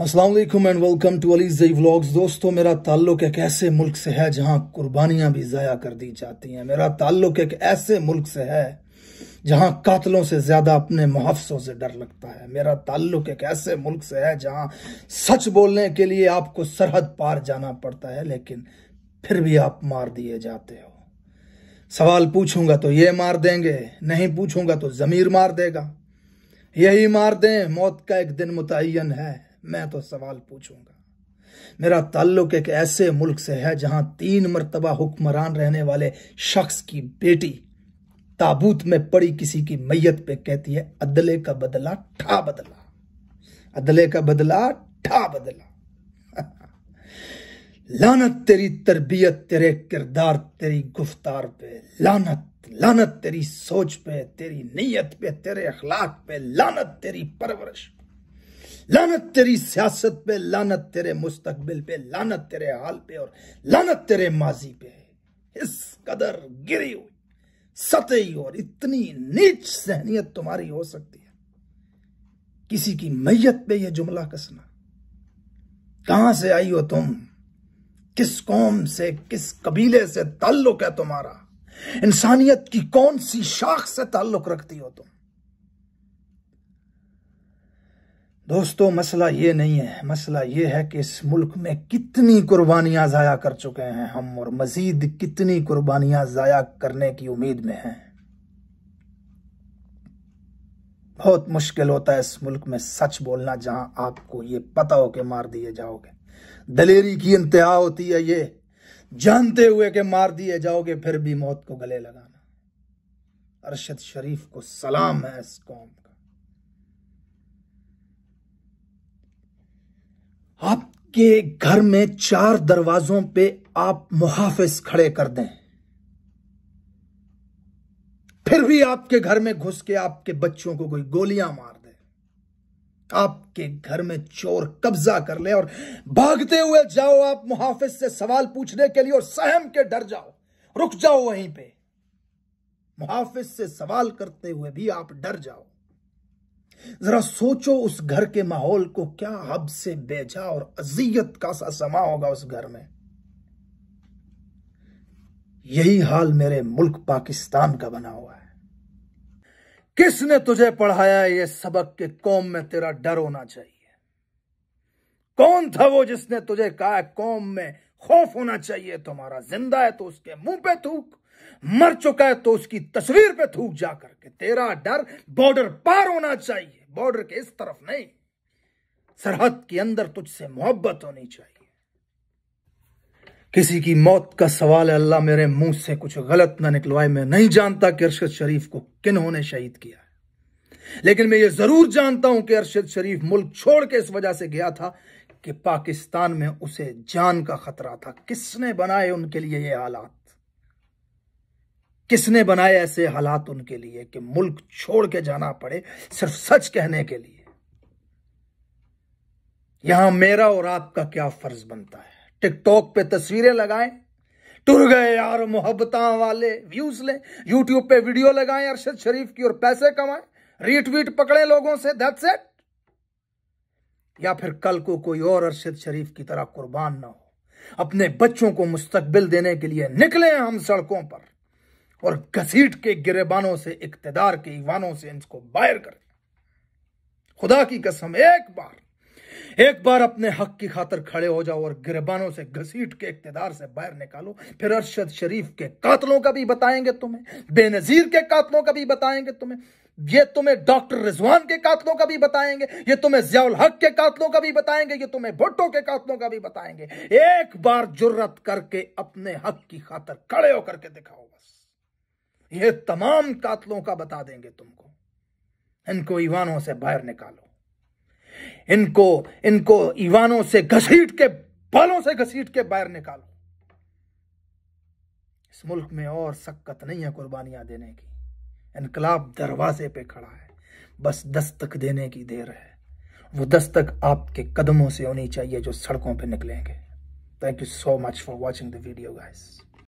Aslam and welcome to Alizai vlogs दोस्तों मेरा ताल्लुक एक ऐसे मुल्क से है जहां कुर्बानियां भी ज़ाया कर दी जाती हैं मेरा ताल्लुक एक ऐसे मुल्क से है जहां कातलों से ज़्यादा अपने मुहाफ़सों से डर लगता है मेरा ताल्लुक एक ऐसे मुल्क से है जहां सच बोलने के लिए आपको सरहद पार जाना पड़ता है लेकिन फिर भी आप मार दिए जाते हो सवाल पूछूंगा तो ये मार देंगे नहीं पूछूंगा तो ज़मीर मार देगा यही मार दें मौत का एक दिन मुतन है मैं तो सवाल पूछूंगा मेरा ताल्लुक एक ऐसे मुल्क से है जहां तीन मरतबा हुक्मरान रहने वाले शख्स की बेटी ताबूत में पड़ी किसी की मैयत पे कहती है अदले का बदला ठा बदला अदले का बदला ठा बदला लानत तेरी तरबियत तेरे किरदार तेरी गुफ्तार पे लानत लानत तेरी सोच पे तेरी नीयत पे तेरे अखलाक पे लानत तेरी परवरिश लानत तेरी सियासत पे लानत तेरे मुस्तकबिल पे लानत तेरे हाल पे और लानत तेरे माजी पे इस कदर गिरी हुई सतही और इतनी नीच सहनीत तुम्हारी हो सकती है किसी की मैयत पे यह जुमला कसना कहां से आई हो तुम किस कौम से किस कबीले से ताल्लुक है तुम्हारा इंसानियत की कौन सी शाख से ताल्लुक रखती हो तुम दोस्तों मसला ये नहीं है मसला ये है कि इस मुल्क में कितनी कुर्बानियां ज़ाया कर चुके हैं हम और मज़ीद कितनी कुर्बानियां ज़ाया करने की उम्मीद में हैं बहुत मुश्किल होता है इस मुल्क में सच बोलना जहां आपको ये पता हो कि मार दिए जाओगे दलेरी की इंतहा होती है ये जानते हुए कि मार दिए जाओगे फिर भी मौत को गले लगाना अरशद शरीफ को सलाम है इस कौम का आपके घर में चार दरवाजों पे आप मुहाफिज खड़े कर दें फिर भी आपके घर में घुस के आपके बच्चों को कोई गोलियां मार दे आपके घर में चोर कब्जा कर ले और भागते हुए जाओ आप मुहाफिज से सवाल पूछने के लिए और सहम के डर जाओ रुक जाओ वहीं पे मुहाफिज से सवाल करते हुए भी आप डर जाओ जरा सोचो उस घर के माहौल को क्या हब से बेजा और अजियत का सा समा होगा उस घर में यही हाल मेरे मुल्क पाकिस्तान का बना हुआ है किसने तुझे पढ़ाया ये सबक के कौम में तेरा डर होना चाहिए कौन था वो जिसने तुझे कहा कौम में खौफ होना चाहिए तुम्हारा जिंदा है तो उसके मुंह पे थूक मर चुका है तो उसकी तस्वीर पे थूक जा करके तेरा डर बॉर्डर पार होना चाहिए बॉर्डर के इस तरफ नहीं सरहद के अंदर तुझसे मोहब्बत होनी चाहिए किसी की मौत का सवाल है अल्लाह मेरे मुंह से कुछ गलत ना निकलवाए मैं नहीं जानता कि अरशद शरीफ को किन्होंने शहीद किया लेकिन मैं ये जरूर जानता हूं कि अरशद शरीफ मुल्क छोड़ के इस वजह से गया था कि पाकिस्तान में उसे जान का खतरा था किसने बनाए उनके लिए ये हालात किसने बनाए ऐसे हालात उनके लिए कि मुल्क छोड़ के जाना पड़े सिर्फ सच कहने के लिए यहां मेरा और आपका क्या फर्ज बनता है टिकटॉक पे तस्वीरें लगाएं टुर गए यार मोहब्बत वाले व्यूज लें यूट्यूब पे वीडियो लगाएं अरशद शरीफ की और पैसे कमाएं रीट्वीट पकड़े लोगों से दैट्स इट या फिर कल को कोई और अरशद शरीफ की तरह कुर्बान ना हो अपने बच्चों को मुस्तकबिल देने के लिए निकले हम सड़कों पर और घसीट के गिरेबानों से इकतदार के ईवानों से इनको बाहर कर खुदा की कसम एक बार एक बार अपने हक की खातर खड़े हो जाओ और गिरबानों से घसीट के इकतदार से बाहर निकालो फिर अरशद शरीफ के कातलों का भी बताएंगे तुम्हें बेनजीर के कातलों का भी बताएंगे तुम्हें ये तुम्हें डॉक्टर रिजवान के कातलों का भी बताएंगे ये तुम्हें जियाउल हक के कातलों का भी बताएंगे ये तुम्हें भुट्टो के कातलों का भी बताएंगे एक बार जुर्रत करके अपने हक की खातर खड़े होकर के दिखाओ बस ये तमाम कातलों का बता देंगे तुमको इनको ईवानों से बाहर निकालो इनको इनको ईवानों से घसीट के बालों से घसीट के बाहर निकालो इस मुल्क में और सक्कत नहीं है कुर्बानियां देने की इनकलाब दरवाजे पे खड़ा है बस दस्तक देने की देर है वो दस्तक आपके कदमों से होनी चाहिए जो सड़कों पे निकलेंगे thank you so much for watching the video guys